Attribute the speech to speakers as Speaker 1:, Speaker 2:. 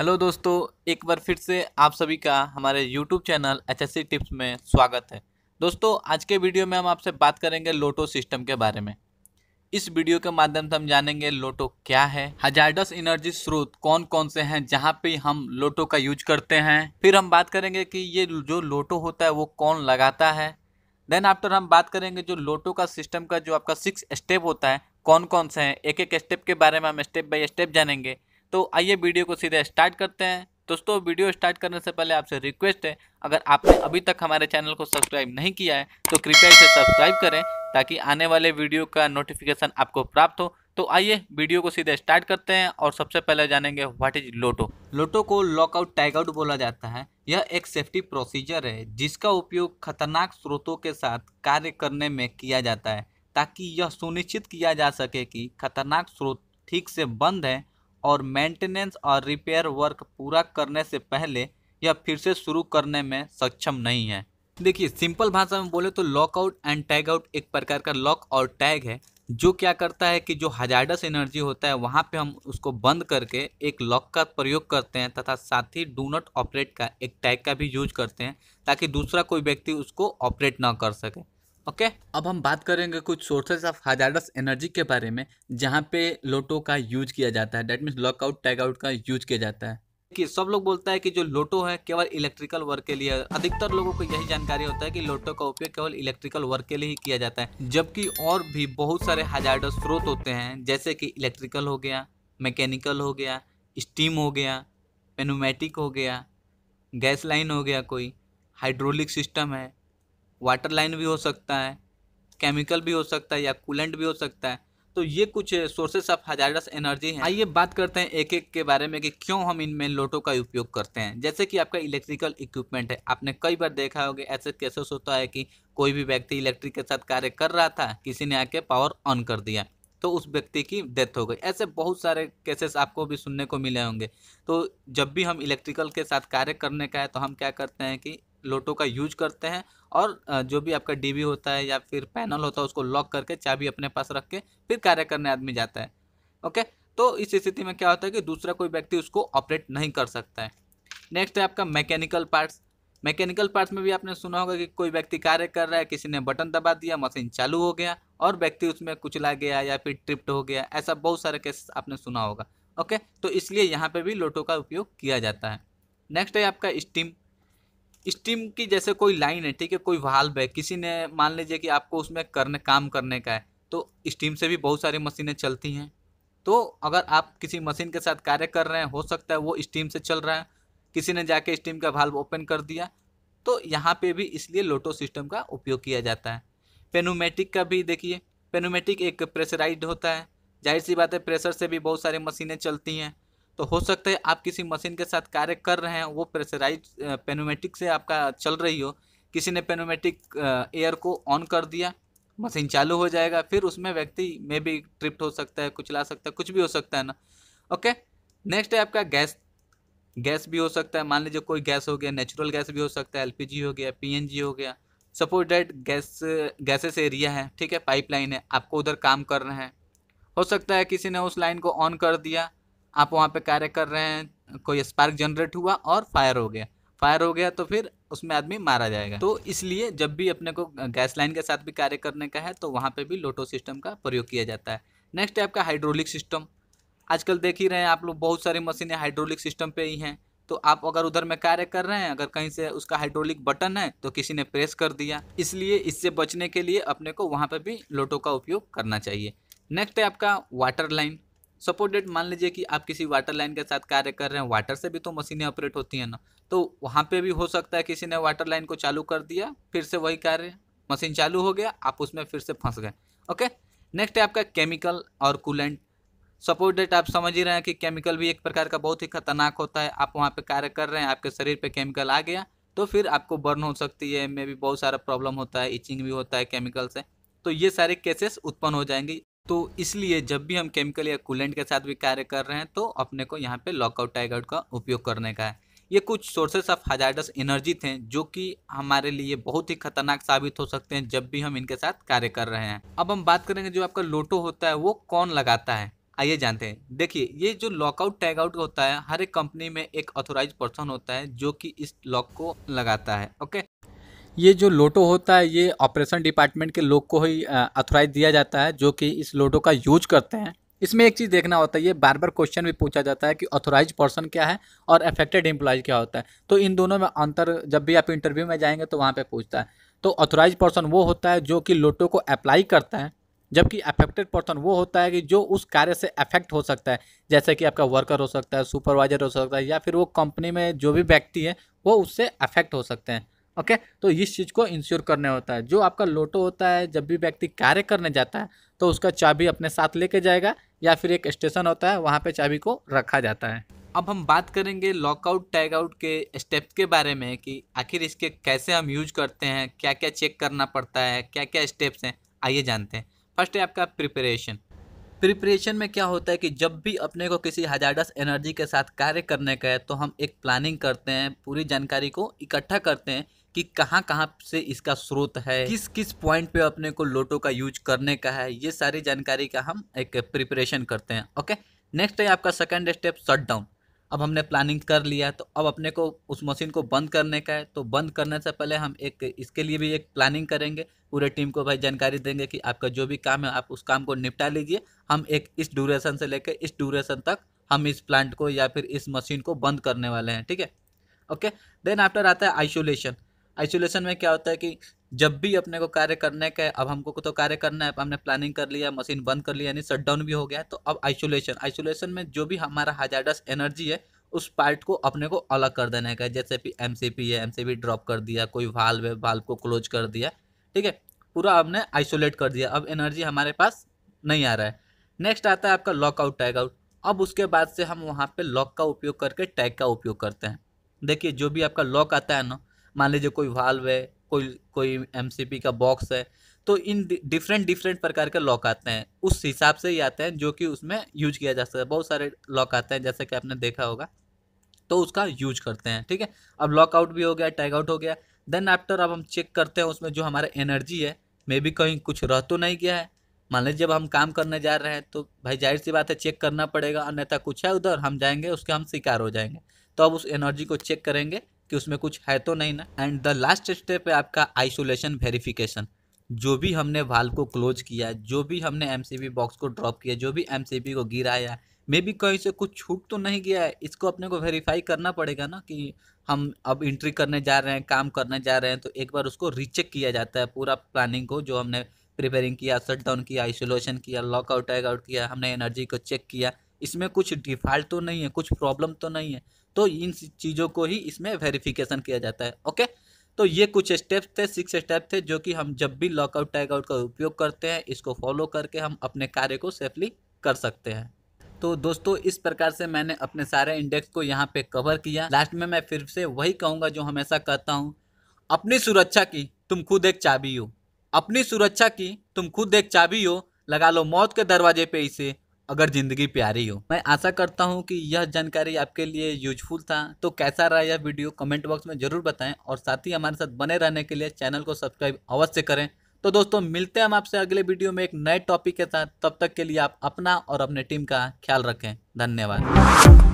Speaker 1: Hello दोस्तों एक बार फिर से आप सभी का हमारे YouTube channel H S tips में स्वागत है दोस्तों आज के वीडियो में हम आपसे बात करेंगे लोटो सिस्टम के बारे में इस वीडियो के माध्यम से हम जानेंगे लोटो क्या है हजारडस एनर्जी स्रोत कौन कौन से हैं जहाँ पे हम लोटो का यूज करते हैं फिर हम बात करेंगे कि ये जो लोटो होता है वो कौन लगाता है देन आफ्टर हम बात करेंगे जो लोटो का सिस्टम का जो आपका सिक्स स्टेप होता है कौन कौन से हैं एक एक स्टेप के बारे में हम स्टेप बाई स्टेप जानेंगे तो आइए वीडियो को सीधे स्टार्ट करते हैं दोस्तों वीडियो स्टार्ट करने से पहले आपसे रिक्वेस्ट है अगर आपने अभी तक हमारे चैनल को सब्सक्राइब नहीं किया है तो कृपया इसे सब्सक्राइब करें ताकि आने वाले वीडियो का नोटिफिकेशन आपको प्राप्त हो तो आइए वीडियो को सीधे स्टार्ट करते हैं और सबसे पहले जानेंगे व्हाट इज लोटो लोटो को लॉकआउट टैगआउट बोला जाता है यह एक सेफ्टी प्रोसीजर है जिसका उपयोग खतरनाक स्रोतों के साथ कार्य करने में किया जाता है ताकि यह सुनिश्चित किया जा सके कि खतरनाक स्रोत ठीक से बंद हैं और मेंटेनेंस और रिपेयर वर्क पूरा करने से पहले या फिर से शुरू करने में सक्षम नहीं है देखिए सिंपल भाषा में बोले तो लॉकआउट एंड टैग आउट एक प्रकार का लॉक और टैग है जो क्या करता है कि जो हजार्डस एनर्जी होता है वहाँ पे हम उसको बंद करके एक लॉक का प्रयोग करते हैं तथा साथ ही डू नॉट ऑपरेट का एक टैग का भी यूज करते हैं ताकि दूसरा कोई व्यक्ति उसको ऑपरेट ना कर सके ओके okay? अब हम बात करेंगे कुछ सोर्सेज ऑफ हजारस एनर्जी के बारे में जहाँ पे लोटो का यूज किया जाता है डेट मीन्स लॉकआउट टैगआउट का यूज किया जाता है कि सब लोग बोलता है कि जो लोटो है केवल इलेक्ट्रिकल वर्क के लिए अधिकतर लोगों को यही जानकारी होता है कि लोटो का उपयोग केवल इलेक्ट्रिकल वर्क के लिए ही किया जाता है जबकि और भी बहुत सारे हजारस स्रोत होते हैं जैसे कि इलेक्ट्रिकल हो गया मैकेनिकल हो गया स्टीम हो गया पेनोमेटिक हो गया गैस लाइन हो गया कोई हाइड्रोलिक सिस्टम है वाटर लाइन भी हो सकता है केमिकल भी हो सकता है या कूलेंट भी हो सकता है तो ये कुछ सोर्सेस ऑफ हजारस एनर्जी हैं आइए बात करते हैं एक एक के बारे में कि क्यों हम इनमें लोटों का उपयोग करते हैं जैसे कि आपका इलेक्ट्रिकल इक्विपमेंट है आपने कई बार देखा होगा ऐसे केसेस होता है कि कोई भी व्यक्ति इलेक्ट्रिक के साथ कार्य कर रहा था किसी ने आके पावर ऑन कर दिया तो उस व्यक्ति की डेथ हो गई ऐसे बहुत सारे केसेस आपको भी सुनने को मिले होंगे तो जब भी हम इलेक्ट्रिकल के साथ कार्य करने का है तो हम क्या करते हैं कि लोटो का यूज करते हैं और जो भी आपका डीबी होता है या फिर पैनल होता है उसको लॉक करके चाबी अपने पास रख के फिर कार्य करने आदमी जाता है ओके तो इस स्थिति में क्या होता है कि दूसरा कोई व्यक्ति उसको ऑपरेट नहीं कर सकता है नेक्स्ट है आपका मैकेनिकल पार्ट्स मैकेनिकल पार्ट्स में भी आपने सुना होगा कि कोई व्यक्ति कार्य कर रहा है किसी ने बटन दबा दिया मशीन चालू हो गया और व्यक्ति उसमें कुचला गया या फिर ट्रिप्ट हो गया ऐसा बहुत सारे केसेस आपने सुना होगा ओके तो इसलिए यहाँ पे भी लोटो का उपयोग किया जाता है नेक्स्ट है आपका स्टीम स्टीम की जैसे कोई लाइन है ठीक है कोई वाल्व है किसी ने मान लीजिए कि आपको उसमें करने काम करने का है तो स्टीम से भी बहुत सारी मशीनें चलती हैं तो अगर आप किसी मशीन के साथ कार्य कर रहे हैं हो सकता है वो स्टीम से चल रहा है किसी ने जाके स्टीम का वाल्व ओपन कर दिया तो यहाँ पे भी इसलिए लोटो सिस्टम का उपयोग किया जाता है पेनोमेटिक का भी देखिए पेनोमेटिक एक प्रेशराइज होता है जाहिर सी बात है प्रेशर से भी बहुत सारी मशीनें चलती हैं तो हो सकता है आप किसी मशीन के साथ कार्य कर रहे हैं वो प्रेशराइज पेनोमेटिक से आपका चल रही हो किसी ने पेनोमेटिक एयर को ऑन कर दिया मशीन चालू हो जाएगा फिर उसमें व्यक्ति में भी ट्रिप्ट हो सकता है कुचला सकता है कुछ भी हो सकता है ना ओके नेक्स्ट है आपका गैस गैस भी हो सकता है मान लीजिए कोई गैस हो गया नेचुरल गैस भी हो सकता है एलपीजी हो गया पीएनजी हो गया suppose that gas gases area है ठीक है पाइपलाइन है आपको उधर काम कर रहे हैं हो सकता है किसी ने उस लाइन को ऑन कर दिया आप वहाँ पे कार्य कर रहे हैं कोई स्पार्क जनरेट हुआ और फायर हो गया फायर हो गया तो फिर उसमें आदमी मारा जाएगा तो इसलिए जब भी अपने को गैस लाइन के साथ भी कार्य करने का है तो वहाँ पे भी लोटो सिस्टम का प्रयोग किया जाता है नेक्स्ट है आपका हाइड्रोलिक सिस्टम आजकल देख ही रहे हैं आप लोग बहुत सारी मशीनें हाइड्रोलिक सिस्टम पे ही हैं तो आप अगर उधर में कार्य कर रहे हैं अगर कहीं से उसका हाइड्रोलिक बटन है तो किसी ने प्रेस कर दिया इसलिए इससे बचने के लिए अपने को वहाँ पर भी लोटो का उपयोग करना चाहिए नेक्स्ट है आपका वाटर लाइन सपोर्ट डेट मान लीजिए कि आप किसी वाटर लाइन के साथ कार्य कर रहे हैं वाटर से भी तो मशीनें ऑपरेट होती हैं ना तो वहाँ पे भी हो सकता है किसी ने वाटर लाइन को चालू कर दिया फिर से वही कार्य मशीन चालू हो गया आप उसमें फिर से फंस गए ओके नेक्स्ट है आपका केमिकल और कूलेंट सपोर्ट डेट आप समझ ही रहे हैं कि केमिकल भी एक प्रकार का बहुत ही खतरनाक होता है आप वहाँ पर कार्य कर रहे हैं आपके शरीर पर केमिकल आ गया तो फिर आपको बर्न हो सकती है मे भी बहुत सारा प्रॉब्लम होता है इचिंग भी होता है केमिकल से तो ये सारे केसेस उत्पन्न हो जाएंगे तो इसलिए जब भी हम केमिकल या कूलेंट के साथ भी कार्य कर रहे हैं तो अपने को यहाँ पे लॉकआउट टाइगआउट का उपयोग करने का है ये कुछ सोर्सेस ऑफ हजार्डस एनर्जी थे जो कि हमारे लिए बहुत ही खतरनाक साबित हो सकते हैं जब भी हम इनके साथ कार्य कर रहे हैं अब हम बात करेंगे जो आपका लोटो होता है वो कौन लगाता है आइए जानते हैं देखिए ये जो लॉकआउट टैगआउट होता है हर एक कंपनी में एक ऑथोराइज पर्सन होता है जो कि इस लॉक को लगाता है ओके ये जो लोटो होता है ये ऑपरेशन डिपार्टमेंट के लोग को ही अथोराइज दिया जाता है जो कि इस लोटो का यूज करते हैं इसमें एक चीज़ देखना होता है ये बार बार क्वेश्चन भी पूछा जाता है कि ऑथोराइज पर्सन क्या है और अफेक्टेड एम्प्लॉय क्या होता है तो इन दोनों में अंतर जब भी आप इंटरव्यू में जाएंगे तो वहाँ पर पूछता है तो ऑथोराइज पर्सन वो होता है जो कि लोटो को अप्लाई करता है जबकि अफेक्टेड पर्सन वो होता है कि जो उस कार्य से अफेक्ट हो सकता है जैसे कि आपका वर्कर हो सकता है सुपरवाइजर हो सकता है या फिर वो कंपनी में जो भी व्यक्ति है वो उससे अफेक्ट हो सकते हैं ओके तो इस चीज़ को इंश्योर करने होता है जो आपका लोटो होता है जब भी व्यक्ति कार्य करने जाता है तो उसका चाबी अपने साथ लेके जाएगा या फिर एक स्टेशन होता है वहाँ पे चाबी को रखा जाता है अब हम बात करेंगे लॉकआउट टैग आउट के स्टेप के बारे में कि आखिर इसके कैसे हम यूज करते हैं क्या क्या चेक करना पड़ता है क्या क्या स्टेप्स हैं आइए जानते हैं फर्स्ट है आपका प्रिपरेशन प्रिपरेशन में क्या होता है कि जब भी अपने को किसी हजारडस एनर्जी के साथ कार्य करने का है तो हम एक प्लानिंग करते हैं पूरी जानकारी को इकट्ठा करते हैं कि कहाँ कहाँ से इसका स्रोत है किस किस पॉइंट पे अपने को लोटो का यूज करने का है ये सारी जानकारी का हम एक प्रिपरेशन करते हैं ओके नेक्स्ट है आपका सेकेंड स्टेप शट डाउन अब हमने प्लानिंग कर लिया तो अब अपने को उस मशीन को बंद करने का है तो बंद करने से पहले हम एक इसके लिए भी एक प्लानिंग करेंगे पूरे टीम को भाई जानकारी देंगे कि आपका जो भी काम है आप उस काम को निपटा लीजिए हम एक इस ड्यूरेशन से लेकर इस ड्यूरेशन तक हम इस प्लांट को या फिर इस मशीन को बंद करने वाले हैं ठीक है ओके देन आफ्टर आता है आइसोलेशन आइसोलेशन में क्या होता है कि जब भी अपने को कार्य करने का अब हमको तो कार्य करना है हमने प्लानिंग कर लिया मशीन बंद कर लिया यानी शटडाउन भी हो गया तो अब आइसोलेशन आइसोलेशन में जो भी हमारा हजारडस एनर्जी है उस पार्ट को अपने को अलग कर देने का जैसे कि एम है एम ड्रॉप कर दिया कोई वाल्व है वाल्व को क्लोज कर दिया ठीक है पूरा हमने आइसोलेट कर दिया अब एनर्जी हमारे पास नहीं आ रहा है नेक्स्ट आता है आपका लॉकआउट टैग आउट अब उसके बाद से हम वहाँ पे लॉक का उपयोग करके टैग का उपयोग करते हैं देखिए जो भी आपका लॉक आता है ना मान लीजिए कोई वाल्व है कोई कोई एम का बॉक्स है तो इन डिफरेंट डिफरेंट प्रकार के लॉक आते हैं उस हिसाब से ही आते हैं जो कि उसमें यूज किया जा सकता है बहुत सारे लॉक आते हैं जैसे कि आपने देखा होगा तो उसका यूज करते हैं ठीक है अब लॉकआउट भी हो गया टैग आउट हो गया देन आफ्टर अब हम चेक करते हैं उसमें जो हमारा एनर्जी है मे भी कहीं कुछ रह तो नहीं गया है मान लीजिए जब हम काम करने जा रहे हैं तो भाई जाहिर सी बात है चेक करना पड़ेगा अन्यथा कुछ है उधर हम जाएंगे उसके हम शिकार हो जाएंगे तो अब उस एनर्जी को चेक करेंगे कि उसमें कुछ है तो नहीं ना एंड द लास्ट स्टेप है आपका आइसोलेशन वेरिफिकेशन जो भी हमने वाल को क्लोज किया जो भी हमने एम बॉक्स को ड्रॉप किया जो भी एम को गिराया मे भी कहीं से कुछ छूट तो नहीं गया है इसको अपने को वेरीफाई करना पड़ेगा ना कि हम अब इंट्री करने जा रहे हैं काम करने जा रहे हैं तो एक बार उसको रीचेक किया जाता है पूरा प्लानिंग को जो हमने प्रिपेयरिंग किया शट डाउन किया आइसोलेशन किया लॉकआउट आउट किया हमने एनर्जी को चेक किया इसमें कुछ डिफ़ॉल्ट तो नहीं है कुछ प्रॉब्लम तो नहीं है तो इन चीज़ों को ही इसमें वेरिफिकेशन किया जाता है ओके तो ये कुछ स्टेप थे सिक्स स्टेप थे जो कि हम जब भी लॉकआउट टैगआउट का उपयोग करते हैं इसको फॉलो करके हम अपने कार्य को सेफली कर सकते हैं तो दोस्तों इस प्रकार से मैंने अपने सारे इंडेक्स को यहाँ पे कवर किया लास्ट में मैं फिर से वही कहूँगा जो हमेशा कहता हूँ अपनी सुरक्षा की तुम खुद एक चाबी हो अपनी सुरक्षा की तुम खुद एक चाबी हो लगा लो मौत के दरवाजे पे इसे अगर ज़िंदगी प्यारी हो मैं आशा करता हूँ कि यह जानकारी आपके लिए यूजफुल था तो कैसा रहा यह वीडियो कमेंट बॉक्स में ज़रूर बताएं और साथ ही हमारे साथ बने रहने के लिए चैनल को सब्सक्राइब अवश्य करें तो दोस्तों मिलते हैं हम आपसे अगले वीडियो में एक नए टॉपिक के साथ तब तक के लिए आप अपना और अपने टीम का ख्याल रखें धन्यवाद